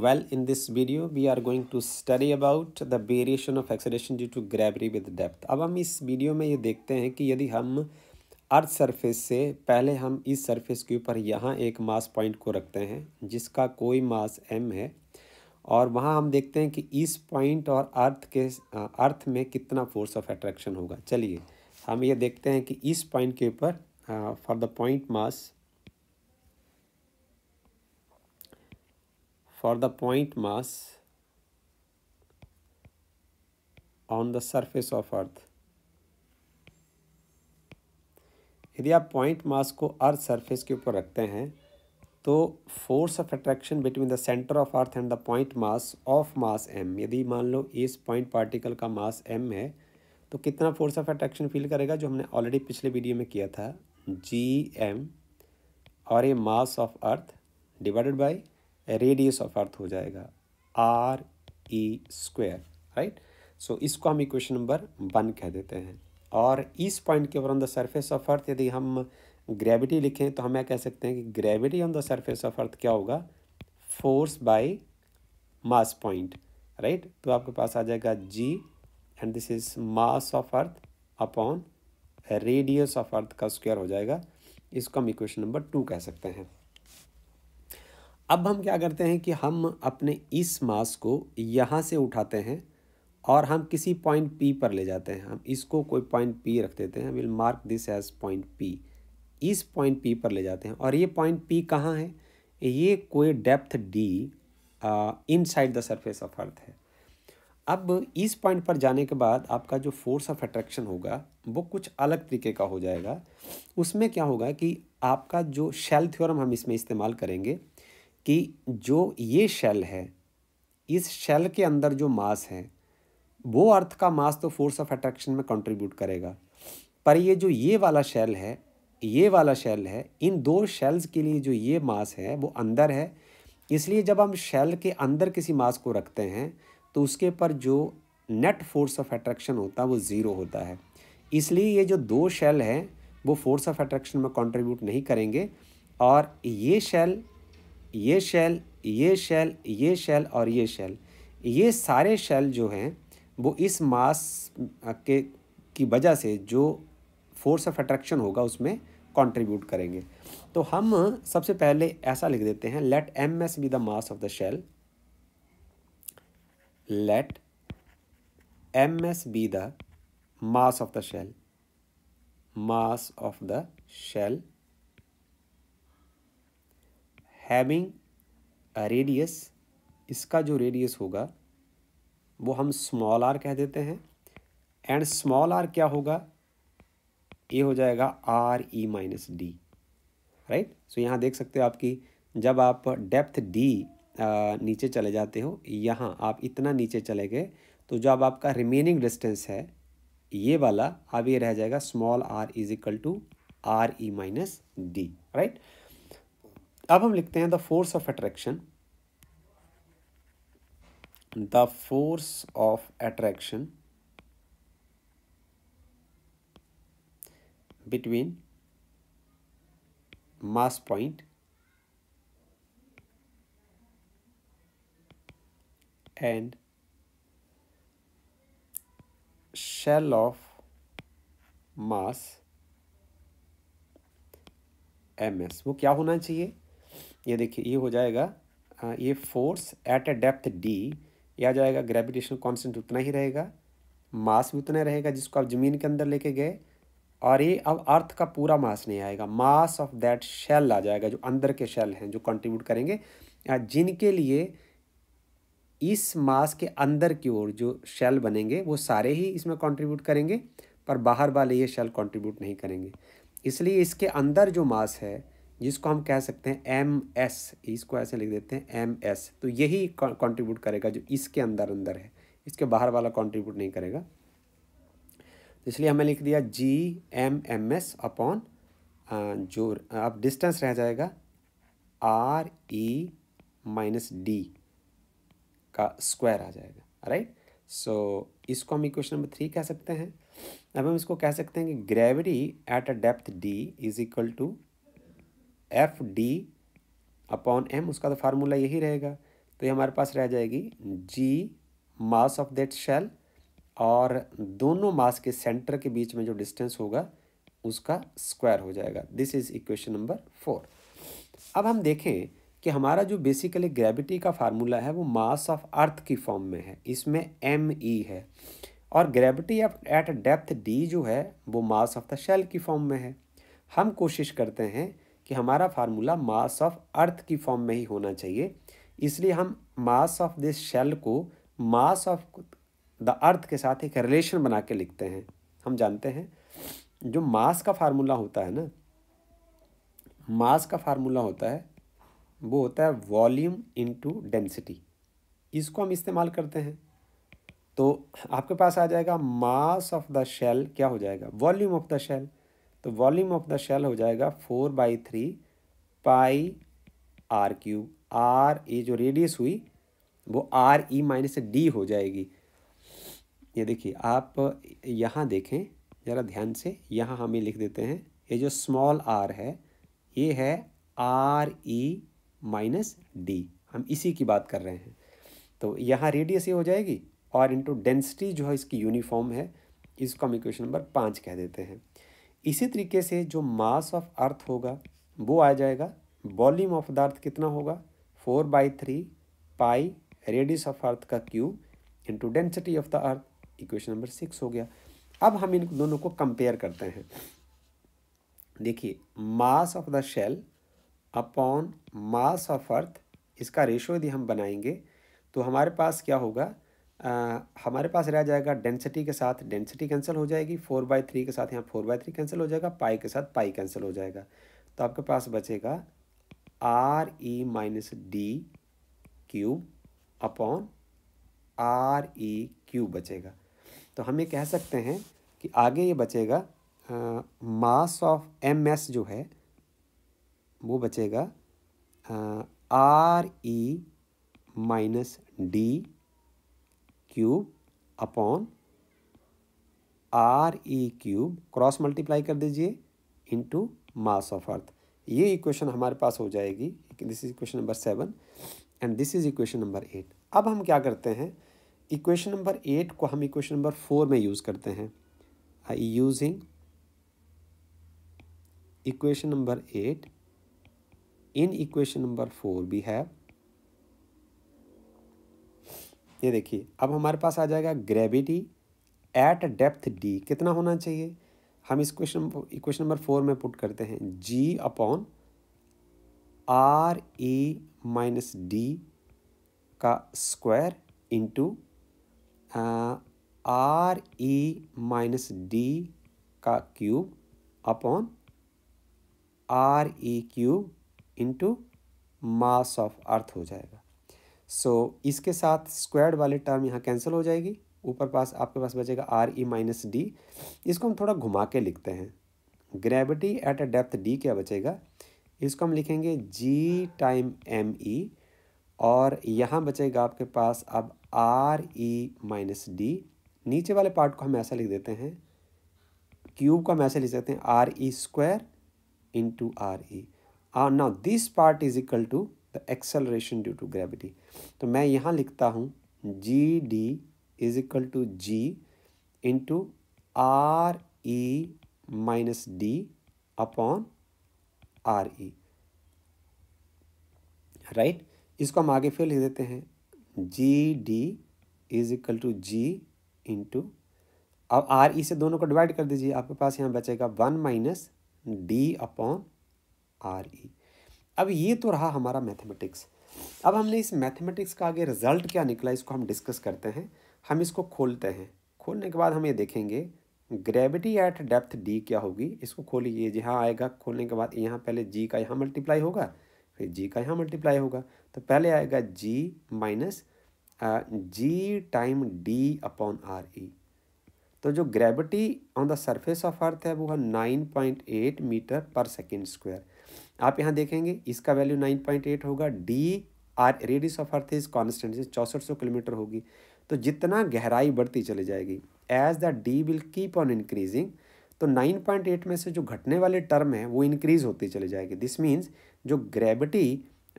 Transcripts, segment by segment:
Well in this video we are going to study about the variation of acceleration due to gravity with depth अब हम इस video में ये देखते हैं कि यदि हम अर्थ सरफेस से पहले हम इस सरफेस के ऊपर यहाँ एक मास पॉइंट को रखते हैं जिसका कोई मास एम है और वहाँ हम देखते हैं कि इस पॉइंट और अर्थ के अर्थ में कितना फोर्स ऑफ अट्रैक्शन होगा चलिए हम ये देखते हैं कि इस पॉइंट के ऊपर for the point mass for the point mass on the surface of earth यदि आप पॉइंट मास को अर्थ सरफेस के ऊपर रखते हैं तो force of attraction between the centre of earth and the point mass of mass M यदि मान लो इस पॉइंट पार्टिकल का मास एम है तो कितना फोर्स ऑफ अट्रैक्शन फील करेगा जो हमने ऑलरेडी पिछले वीडियो में किया था जी एम और a mass of earth divided by radius of earth हो जाएगा R E square right so इसको हम इक्वेशन नंबर वन कह देते हैं और इस पॉइंट के ऊपर on the surface of earth यदि हम ग्रेविटी लिखें तो हम यह कह सकते हैं कि gravity on the surface of earth क्या होगा force by mass point right तो आपके पास आ जाएगा G and this is mass of earth upon radius of earth का स्क्वायर हो जाएगा इसको हम इक्वेशन नंबर टू कह सकते हैं अब हम क्या करते हैं कि हम अपने इस मास को यहाँ से उठाते हैं और हम किसी पॉइंट पी पर ले जाते हैं हम इसको कोई पॉइंट पी रख देते हैं will mark this as point P इस पॉइंट पी पर ले जाते हैं और ये पॉइंट पी कहाँ है ये कोई depth D inside the surface of earth है अब इस पॉइंट पर जाने के बाद आपका जो फोर्स ऑफ अट्रैक्शन होगा वो कुछ अलग तरीके का हो जाएगा उसमें क्या होगा कि आपका जो शेल थ्योरम हम इसमें इस्तेमाल करेंगे कि जो ये शेल है इस शेल के अंदर जो मास है वो अर्थ का मास तो फोर्स ऑफ अट्रैक्शन में कंट्रीब्यूट करेगा पर ये जो ये वाला शेल है ये वाला शेल है इन दो शेल्स के लिए जो ये मास है वो अंदर है इसलिए जब हम शेल के अंदर किसी मास को रखते हैं तो उसके पर जो नेट फोर्स ऑफ अट्रैक्शन होता है वो ज़ीरो होता है इसलिए ये जो दो शेल हैं वो फोर्स ऑफ अट्रैक्शन में कंट्रीब्यूट नहीं करेंगे और ये शेल ये शेल ये शेल ये शेल और ये शेल ये सारे शेल जो हैं वो इस मास के की वजह से जो फोर्स ऑफ अट्रैक्शन होगा उसमें कंट्रीब्यूट करेंगे तो हम सबसे पहले ऐसा लिख देते हैं let M S be the mass of the shell let M S be the mass of the shell mass of the shell having radius इसका जो रेडियस होगा वो हम स्मॉल आर कह देते हैं एंड स्मॉल आर क्या होगा ये हो जाएगा R E minus D right so यहाँ देख सकते हो आपकी जब आप डेप्थ डी नीचे चले जाते हो यहाँ आप इतना नीचे चले गए तो जब आपका रिमेनिंग डिस्टेंस है ये वाला अब ये रह जाएगा small R is equal to R E minus D right अब हम लिखते हैं the force of attraction the force of attraction between mass point shell of mass M S वो क्या होना चाहिए ये देखिए ये हो जाएगा ये force at a depth D ये आ जाएगा ग्रेविटेशन कॉन्सेंट उतना ही रहेगा मास भी उतना रहेगा जिसको आप ज़मीन के अंदर लेके गए और ये अब अर्थ का पूरा मास नहीं आएगा मास ऑफ दैट शेल आ जाएगा जो अंदर के शेल हैं जो कंट्रीब्यूट करेंगे जिनके लिए इस मास के अंदर की ओर जो शेल बनेंगे वो सारे ही इसमें कंट्रीब्यूट करेंगे पर बाहर वाले ये शेल कंट्रीब्यूट नहीं करेंगे इसलिए इसके अंदर जो मास है जिसको हम कह सकते हैं एम एस इसको ऐसे लिख देते हैं एम एस तो यही कंट्रीब्यूट करेगा जो इसके अंदर अंदर है इसके बाहर वाला कंट्रीब्यूट नहीं करेगा तो इसलिए हमें लिख दिया G M M S upon जो अब डिस्टेंस रह जाएगा आर ई माइनस डी का स्क्वायर आ जाएगा राइट सो so, इसको हम इक्वेशन नंबर थ्री कह सकते हैं अब हम इसको कह सकते हैं कि gravity at a depth D is equal to F D upon M उसका तो फार्मूला यही रहेगा तो ये हमारे पास रह जाएगी G mass of that shell और दोनों मास के सेंटर के बीच में जो डिस्टेंस होगा उसका स्क्वायर हो जाएगा this is equation number four अब हम देखें कि हमारा जो बेसिकली ग्रेविटी का फार्मूला है वो मास ऑफ अर्थ की फॉर्म में है इसमें एम ई e है और gravity of at depth D जो है वो मास ऑफ द शेल की फॉर्म में है हम कोशिश करते हैं कि हमारा फार्मूला मास ऑफ अर्थ की फॉर्म में ही होना चाहिए इसलिए हम मास ऑफ दिस शेल को मास ऑफ द अर्थ के साथ एक रिलेशन बना के लिखते हैं हम जानते हैं जो मास का फार्मूला होता है ना मास का फार्मूला होता है वो होता है वॉल्यूम इनटू डेंसिटी इसको हम इस्तेमाल करते हैं तो आपके पास आ जाएगा मास ऑफ द शेल क्या हो जाएगा वॉल्यूम ऑफ द शेल तो वॉल्यूम ऑफ द शेल हो जाएगा four by three pi R cube R ये जो रेडियस हुई वो आर ई माइनस डी हो जाएगी ये देखिए आप यहाँ देखें ज़रा ध्यान से यहाँ हम ये लिख देते हैं ये जो स्मॉल आर है ये है आर ई माइनस डी हम इसी की बात कर रहे हैं तो यहाँ रेडियस ये हो जाएगी और इंटू डेंसिटी जो है इसकी यूनिफॉर्म है इसको हम इक्वेशन नंबर पाँच कह देते हैं इसी तरीके से जो मास ऑफ अर्थ होगा वो आ जाएगा वॉल्यूम ऑफ द अर्थ कितना होगा four by three pi radius of earth का cube into density of the earth equation number six हो गया अब हम इन दोनों को कंपेयर करते हैं देखिए mass of the shell upon mass of earth इसका रेशो यदि हम बनाएंगे तो हमारे पास क्या होगा आ, हमारे पास रह जाएगा डेंसिटी के साथ डेंसिटी कैंसिल हो जाएगी फोर बाई थ्री के साथ यहाँ फोर बाई थ्री कैंसिल हो जाएगा पाई के साथ पाई कैंसिल हो जाएगा तो आपके पास बचेगा R E minus D cube upon R E cube बचेगा तो हम ये कह सकते हैं कि आगे ये बचेगा मास ऑफ एम एस जो है वो बचेगा R E minus D cube upon R E cube cross multiply कर दीजिए इनटू मास ऑफ अर्थ ये इक्वेशन हमारे पास हो जाएगी this is equation number seven and this is equation number eight अब हम क्या करते हैं इक्वेशन नंबर एट को हम इक्वेशन नंबर फोर में यूज़ करते हैं I using equation number eight in equation number four we have ये देखिए अब हमारे पास आ जाएगा ग्रेविटी एट डेप्थ डी कितना होना चाहिए हम इस क्वेश्चन क्वेश्चन नंबर फोर में पुट करते हैं G upon R E minus D का square into R E minus D का cube upon R E cube into mass of earth हो जाएगा सो so, इसके साथ स्क्वायर्ड वाले टर्म यहाँ कैंसिल हो जाएगी ऊपर पास आपके पास बचेगा आर ई माइनस डी इसको हम थोड़ा घुमा के लिखते हैं gravity at a depth D क्या बचेगा इसको हम लिखेंगे जी टाइम एम ई और यहाँ बचेगा आपके पास अब आर ई माइनस डी नीचे वाले पार्ट को हम ऐसा लिख देते हैं क्यूब को हम ऐसा लिख सकते हैं R E square into R E now this part is equal to the acceleration due to gravity तो मैं यहाँ लिखता हूँ G D is equal to G into R E minus D upon R E right इसको हम आगे फिर लिख देते हैं G D is equal to G into अब आर ई e से दोनों को डिवाइड कर दीजिए आपके पास यहाँ बचेगा one minus D upon R E अब ये तो रहा हमारा मैथमेटिक्स अब हमने इस मैथमेटिक्स का आगे रिजल्ट क्या निकला इसको हम डिस्कस करते हैं हम इसको खोलते हैं खोलने के बाद हम ये देखेंगे ग्रेविटी एट डेप्थ डी क्या होगी इसको खोलिए जहाँ आएगा खोलने के बाद यहाँ पहले जी का यहाँ मल्टीप्लाई होगा फिर जी का यहाँ मल्टीप्लाई होगा तो पहले आएगा G minus G time D upon R E तो जो gravity on the surface of earth है वो है नाइन पॉइंट एट मीटर पर सेकेंड स्क्वायर आप यहाँ देखेंगे इसका वैल्यू नाइन पॉइंट एट होगा D R radius of earth is constant चौंसठ सौ किलोमीटर होगी तो जितना गहराई बढ़ती चली जाएगी as the D will keep on increasing तो 9.8 में से जो घटने वाले टर्म है वो इंक्रीज होती चली जाएगी दिस मीन्स जो ग्रेविटी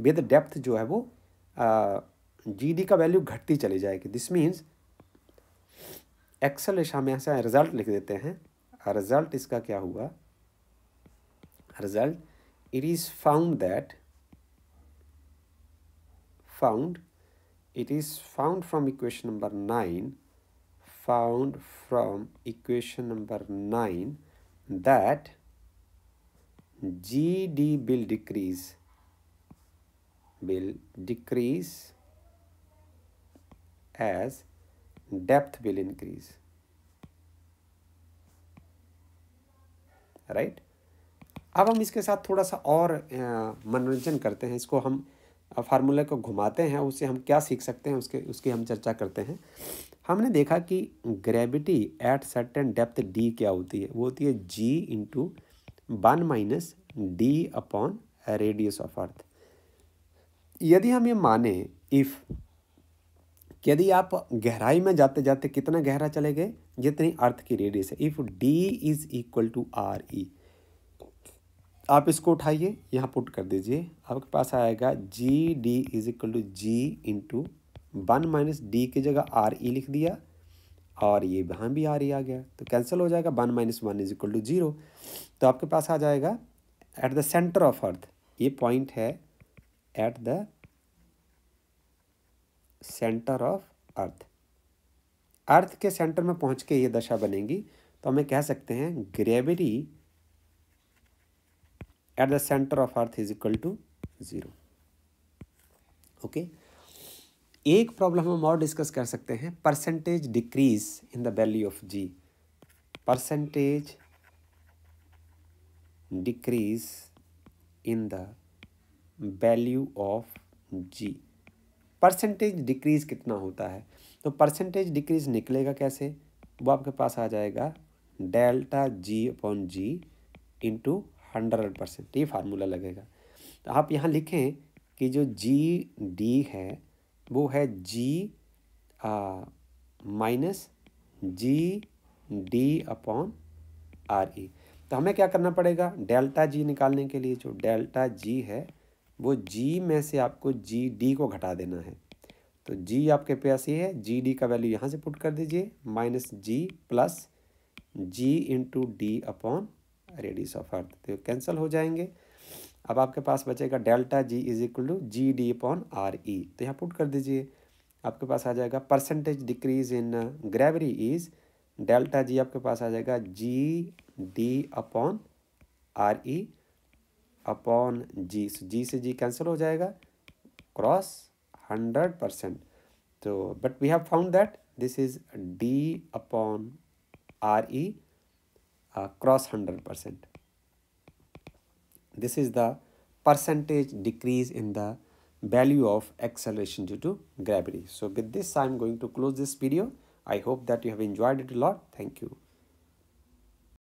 विद डेप्थ जो है वो जी डी का वैल्यू घटती चली जाएगी दिस मीन्स एक्सल हम यहाँ से रिजल्ट लिख देते हैं रिजल्ट इसका क्या हुआ result it is found that found it is found from equation number 9 found from equation number 9 that GD will decrease will decrease as depth will increase right अब हम इसके साथ थोड़ा सा और मनोरंजन करते हैं इसको हम फार्मूला को घुमाते हैं उससे हम क्या सीख सकते हैं उसके उसकी हम चर्चा करते हैं हमने देखा कि gravity at certain depth D क्या होती है वो होती है G into one minus D upon radius of earth यदि हम ये माने इफ़ यदि आप गहराई में जाते जाते कितना गहरा चले गए जितनी अर्थ की रेडियस है if D is equal to R E आप इसको उठाइए यहाँ पुट कर दीजिए आपके पास आएगा G D is equal to G into one minus D की जगह आर ई e लिख दिया और ये वहाँ भी आर ई e आ गया तो कैंसिल हो जाएगा one minus one is equal to zero तो आपके पास आ जाएगा at the centre of earth ये पॉइंट है at the centre of earth earth के सेंटर में पहुंच के ये दशा बनेगी तो हमें कह सकते हैं gravity at the center of earth is equal to zero okay okay? एक प्रॉब्लम हम और डिस्कस कर सकते हैं percentage decrease in the value of G percentage decrease in the value of G percentage decrease कितना होता है तो परसेंटेज डिक्रीज निकलेगा कैसे वो आपके पास आ जाएगा delta G upon G into hundred percent ये फार्मूला लगेगा तो आप यहाँ लिखें कि जो जी डी है वो है G minus G D upon R E तो हमें क्या करना पड़ेगा डेल्टा जी निकालने के लिए जो डेल्टा जी है वो जी में से आपको जी डी को घटा देना है तो जी आपके पास ये है जी डी का वैल्यू यहाँ से पुट कर दीजिए minus G plus G into D upon radius of earth तो कैंसिल हो जाएंगे अब आपके पास बचेगा delta G is equal to G D upon R E तो यहाँ पुट कर दीजिए आपके पास आ जाएगा percentage decrease in gravity is delta G आपके पास आ जाएगा G D upon R E upon G so तो जी से जी कैंसिल हो जाएगा क्रॉस हंड्रेड परसेंट तो but we have found that this is D upon R E uh, cross 100%. This is the percentage decrease in the value of acceleration due to gravity. So with this I am going to close this video. I hope that you have enjoyed it a lot. Thank you.